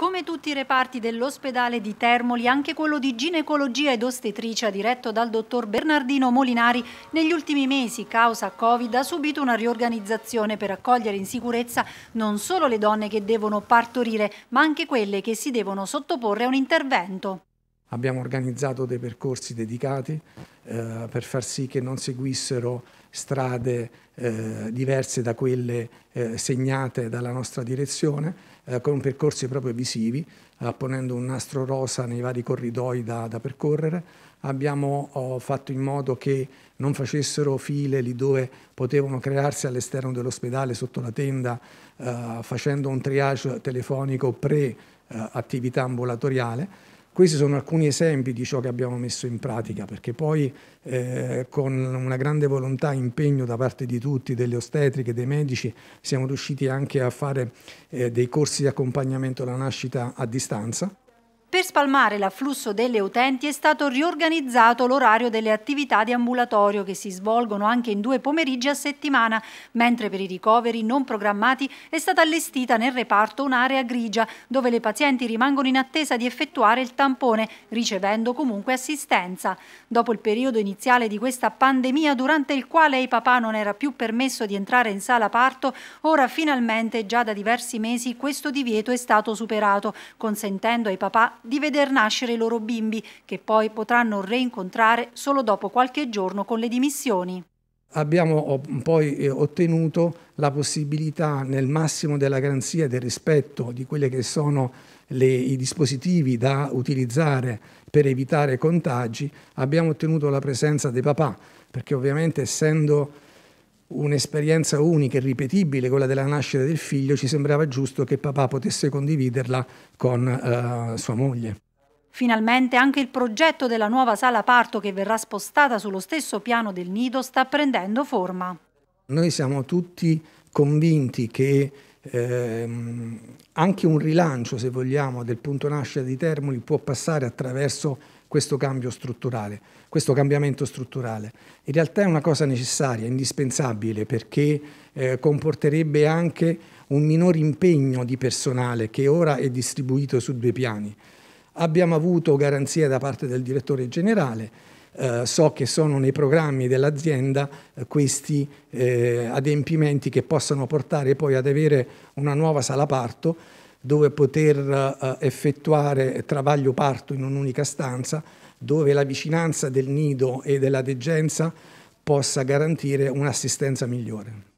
Come tutti i reparti dell'ospedale di Termoli, anche quello di ginecologia ed ostetricia diretto dal dottor Bernardino Molinari, negli ultimi mesi, causa Covid, ha subito una riorganizzazione per accogliere in sicurezza non solo le donne che devono partorire, ma anche quelle che si devono sottoporre a un intervento. Abbiamo organizzato dei percorsi dedicati eh, per far sì che non seguissero strade eh, diverse da quelle eh, segnate dalla nostra direzione, eh, con percorsi proprio visivi, eh, ponendo un nastro rosa nei vari corridoi da, da percorrere. Abbiamo oh, fatto in modo che non facessero file lì dove potevano crearsi all'esterno dell'ospedale sotto la tenda, eh, facendo un triage telefonico pre-attività ambulatoriale questi sono alcuni esempi di ciò che abbiamo messo in pratica, perché poi eh, con una grande volontà e impegno da parte di tutti, delle ostetriche, dei medici, siamo riusciti anche a fare eh, dei corsi di accompagnamento alla nascita a distanza. Per spalmare l'afflusso delle utenti è stato riorganizzato l'orario delle attività di ambulatorio che si svolgono anche in due pomeriggi a settimana, mentre per i ricoveri non programmati è stata allestita nel reparto un'area grigia dove le pazienti rimangono in attesa di effettuare il tampone, ricevendo comunque assistenza. Dopo il periodo iniziale di questa pandemia, durante il quale ai papà non era più permesso di entrare in sala parto, ora finalmente già da diversi mesi questo divieto è stato superato, consentendo ai papà di veder nascere i loro bimbi, che poi potranno reincontrare solo dopo qualche giorno con le dimissioni. Abbiamo poi eh, ottenuto la possibilità, nel massimo della garanzia e del rispetto di quelli che sono le, i dispositivi da utilizzare per evitare contagi, abbiamo ottenuto la presenza dei papà, perché ovviamente essendo un'esperienza unica e ripetibile, quella della nascita del figlio, ci sembrava giusto che papà potesse condividerla con eh, sua moglie. Finalmente anche il progetto della nuova sala parto che verrà spostata sullo stesso piano del nido sta prendendo forma. Noi siamo tutti convinti che eh, anche un rilancio, se vogliamo, del punto nascita di Termoli può passare attraverso questo cambio strutturale, questo cambiamento strutturale. In realtà è una cosa necessaria, indispensabile, perché eh, comporterebbe anche un minor impegno di personale che ora è distribuito su due piani. Abbiamo avuto garanzie da parte del direttore generale, eh, so che sono nei programmi dell'azienda eh, questi eh, adempimenti che possono portare poi ad avere una nuova sala parto dove poter eh, effettuare travaglio parto in un'unica stanza, dove la vicinanza del nido e della degenza possa garantire un'assistenza migliore.